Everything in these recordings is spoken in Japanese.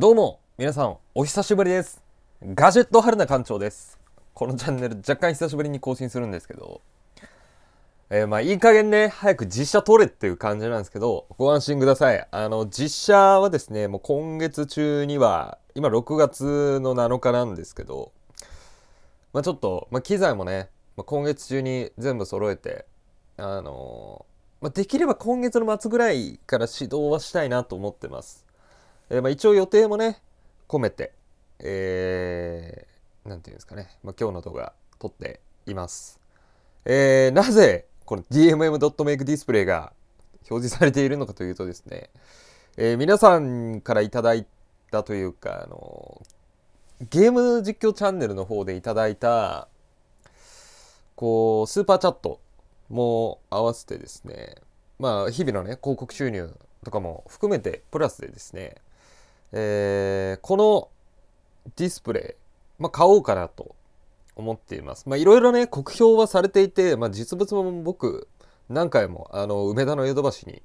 どうも、皆さん、お久しぶりです。ガジェット春菜館長です。このチャンネル、若干久しぶりに更新するんですけど、えー、まあ、いい加減ね、早く実写撮れっていう感じなんですけど、ご安心ください。あの、実写はですね、もう今月中には、今6月の7日なんですけど、まあ、ちょっと、まあ、機材もね、まあ、今月中に全部揃えて、あのー、まあ、できれば今月の末ぐらいから指導はしたいなと思ってます。えー、まあ、一応予定もね込めて何、えー、て言うんですかね、まあ、今日の動画撮っています、えー、なぜこの DMM.MakeDisplay が表示されているのかというとですね、え皆さんからいただいたというかあのゲーム実況チャンネルの方でいただいたこうスーパーチャットも合わせてですねまあ日々のね広告収入とかも含めてプラスでですねえー、このディスプレイ、まあ、買おうかなと思っています。まあ、いろいろね、酷評はされていて、まあ、実物も僕、何回も、あの、梅田の江戸橋に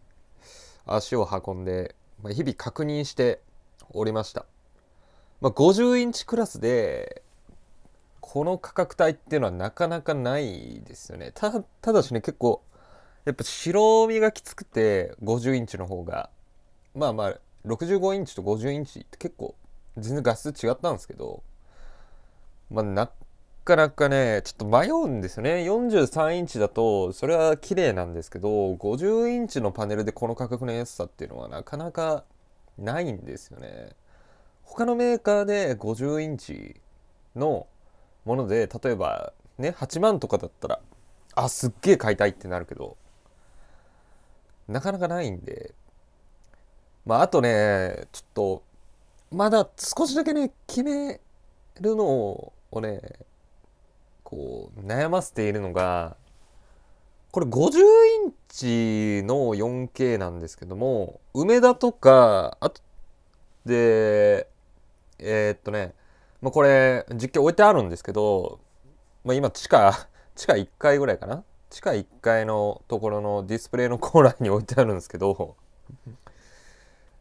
足を運んで、まあ、日々確認しておりました。まあ、50インチクラスで、この価格帯っていうのはなかなかないですよね。ただしね、結構、やっぱ白身がきつくて、50インチの方が、まあまあ、65インチと50インチって結構全然画質違ったんですけど、まあ、なかなかねちょっと迷うんですよね43インチだとそれは綺麗なんですけど50インチのパネルでこの価格の安さっていうのはなかなかないんですよね他のメーカーで50インチのもので例えばね8万とかだったらあすっげえ買いたいってなるけどなかなかないんでまあ、あとね、ちょっと、まだ少しだけね、決めるのをね、こう、悩ませているのが、これ50インチの 4K なんですけども、梅田とか、あと、で、えー、っとね、まあ、これ、実況置いてあるんですけど、まあ、今、地下、地下1階ぐらいかな地下1階のところのディスプレイのコーナーに置いてあるんですけど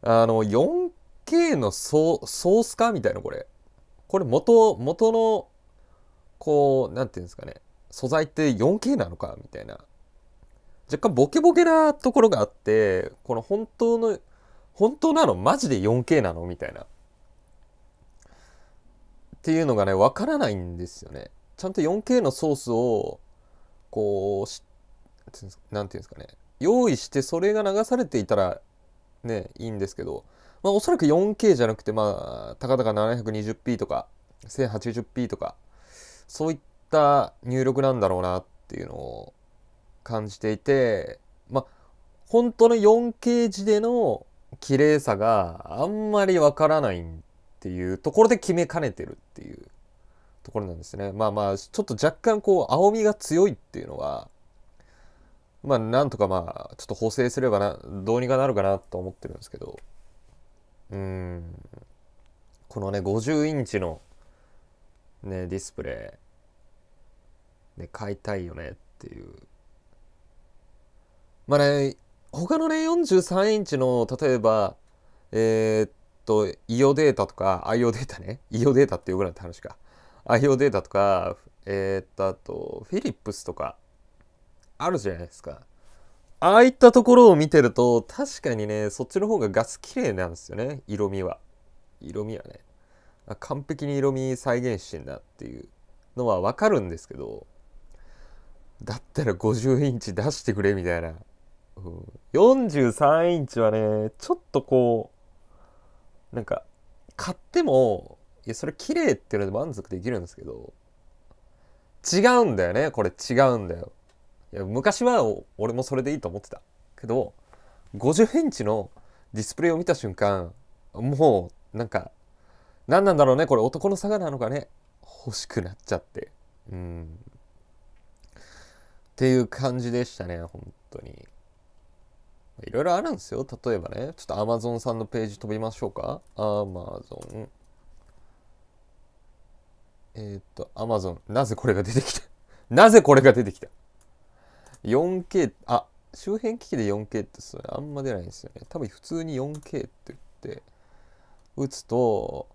あの、4K のソソースかみたいな、これ。これ元、元の、こう、なんていうんですかね。素材って 4K なのかみたいな。若干ボケボケなところがあって、この本当の、本当なのマジで 4K なのみたいな。っていうのがね、わからないんですよね。ちゃんと 4K のソースを、こう、何て言うんですかね。用意してそれが流されていたらね、いいんですけど、まあ、おそらく 4K じゃなくて、まあ、たかだか 720p とか、1080p とか、そういった入力なんだろうなっていうのを感じていて、まあ、本当の 4K 字での綺麗さがあんまりわからないっていうところで決めかねてるっていうところなんですね。まあまあ、ちょっと若干こう、青みが強いっていうのは、まあ、なんとかまあ、ちょっと補正すればな、どうにかなるかなと思ってるんですけど、うん、このね、50インチの、ね、ディスプレイ、ね、買いたいよねっていう。まあね、他のね、43インチの、例えば、えー、っと、イオデータとか、IO データね、イオデータって呼ぶなんて話か。IO データとか、えー、っと、あと、フィリップスとか、あるじゃないですか。ああいったところを見てると、確かにね、そっちの方がガス綺麗なんですよね、色味は。色味はね。完璧に色味再現してんだっていうのはわかるんですけど、だったら50インチ出してくれみたいな。うん、43インチはね、ちょっとこう、なんか、買っても、いや、それ綺麗っていうので満足できるんですけど、違うんだよね、これ違うんだよ。いや昔は俺もそれでいいと思ってたけど50インチのディスプレイを見た瞬間もうなんか何なんだろうねこれ男の差がなのかね欲しくなっちゃってうんっていう感じでしたね本当にいろいろあるんですよ例えばねちょっと Amazon さんのページ飛びましょうか Amazon えー、っと Amazon なぜこれが出てきた なぜこれが出てきた 4K、あ、周辺機器で 4K ってそれあんま出ないんですよね。多分普通に 4K って言って、打つと、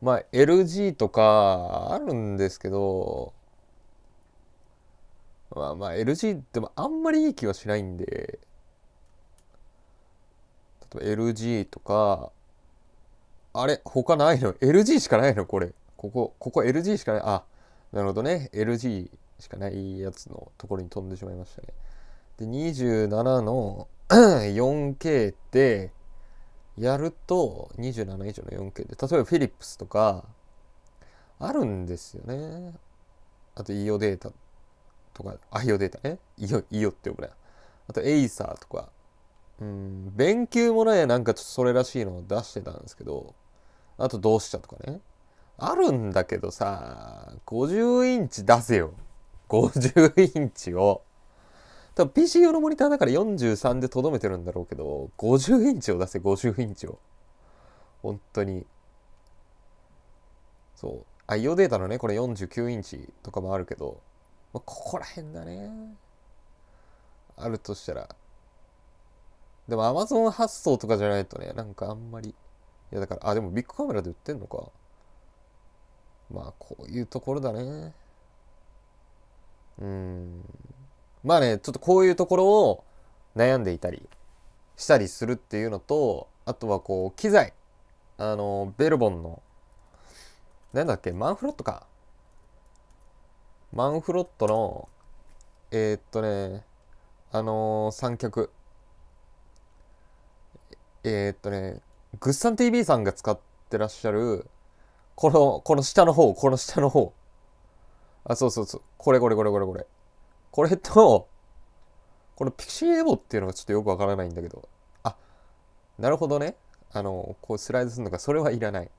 まあ LG とかあるんですけど、まあまあ LG でもあんまりいい気はしないんで、例えば LG とか、あれ他ないの ?LG しかないのこれ。ここ、ここ LG しかない。あ、なるほどね。LG。しかないやつのところに飛んでしまいましたね。で、27の 4K ってやると27以上の 4K で、例えばフィリップスとかあるんですよね。あと EO データとか、あ、イ o データね。EO、イオって呼ぶね。あとエイサーとか。うん、勉強もね、なんかちょっとそれらしいのを出してたんですけど、あと同志社とかね。あるんだけどさ、50インチ出せよ。50インチを、多分 PC 用のモニターだから43でとどめてるんだろうけど、50インチを出せ、50インチを。本当に。そう。IO データのね、これ49インチとかもあるけど、まあ、ここら辺だね。あるとしたら。でも Amazon 発送とかじゃないとね、なんかあんまり。いやだから、あ、でもビッグカメラで売ってんのか。まあ、こういうところだね。うんまあねちょっとこういうところを悩んでいたりしたりするっていうのとあとはこう機材あのベルボンのなんだっけマンフロットかマンフロットのえー、っとねあのー、三脚えー、っとねグッサン TV さんが使ってらっしゃるこのこの下の方この下の方あ、そうそうそう。これこれこれこれこれ。これと、このピクシーエボっていうのがちょっとよくわからないんだけど。あ、なるほどね。あの、こうスライドするのか、それはいらない。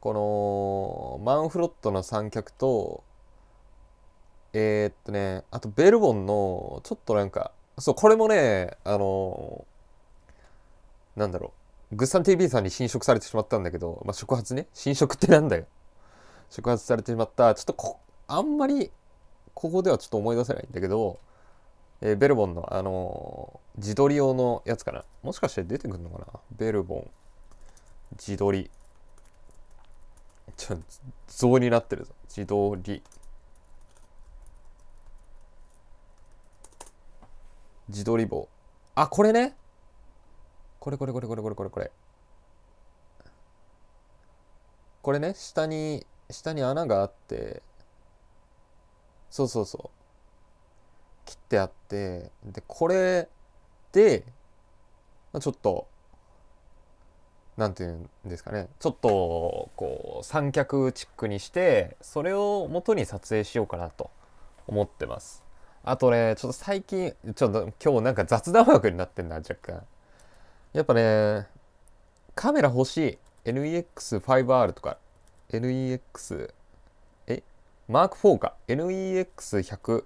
この、マンフロットの三脚と、えー、っとね、あとベルボンの、ちょっとなんか、そう、これもね、あのなんだろう、グッサン TV さんに侵食されてしまったんだけど、まあ、触発ね、侵食ってなんだよ。触発されてしまった、ちょっとこ、あんまりここではちょっと思い出せないんだけど、えー、ベルボンのあのー、自撮り用のやつかなもしかして出てくるのかなベルボン自撮りちょ像になってるぞ自撮り自撮り棒あこれねこれこれこれこれこれこれこれこれね下に下に穴があってそうそうそう切ってあってでこれで、ちょっとなんていうんですかねちょっとこう三脚チックにしてそれを元に撮影しようかなと思ってますあとねちょっと最近ちょっと今日なんか雑談枠になってんな若干やっぱねカメラ欲しい NEX5R とか NEX マーク4か。NEX100。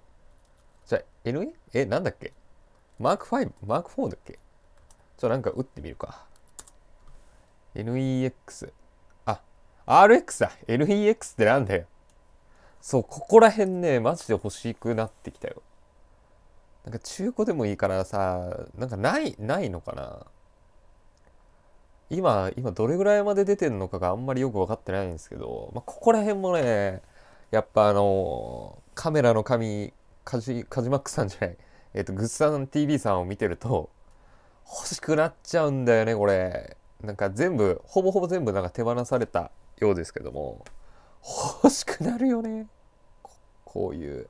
じゃ NE? え、なんだっけマーク5マーク4だっけちょ、なんか打ってみるか。NEX。あ、RX だ。NEX ってなんだよ。そう、ここら辺ね、マジで欲しくなってきたよ。なんか中古でもいいからさ、なんかない、ないのかな今、今どれぐらいまで出てんのかがあんまりよく分かってないんですけど、まあ、ここら辺もね、やっぱあのー、カメラの神カジカジマックさんじゃない、えっと、グッサン TV さんを見てると欲しくなっちゃうんだよねこれなんか全部ほぼほぼ全部なんか手放されたようですけども欲しくなるよねこういう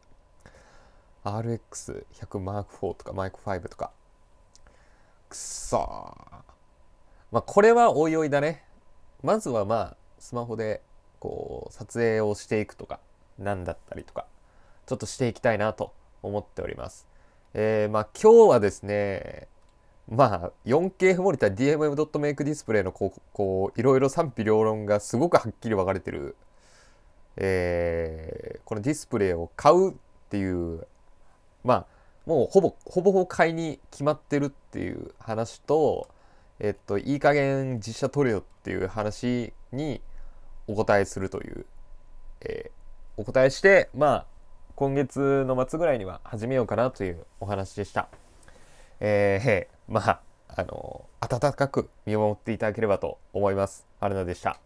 RX100M4 とかマイク5とかくそまあこれはおいおいだねまずはまあスマホでこう撮影をしていくとか何だったりとか、ちょっとしていきたいなと思っております。えー、まあ今日はですね、まあ 4K モニター DMM.MakeDisplay のこう、こう、いろいろ賛否両論がすごくはっきり分かれてる、えー、このディスプレイを買うっていう、まあもうほぼ、ほぼほぼ買いに決まってるっていう話と、えっと、いい加減実写撮るよっていう話にお答えするという、えーお答えして、まあ、今月の末ぐらいには始めようかなというお話でした。えー、まあ、あの、暖かく見守っていただければと思います。春菜でした。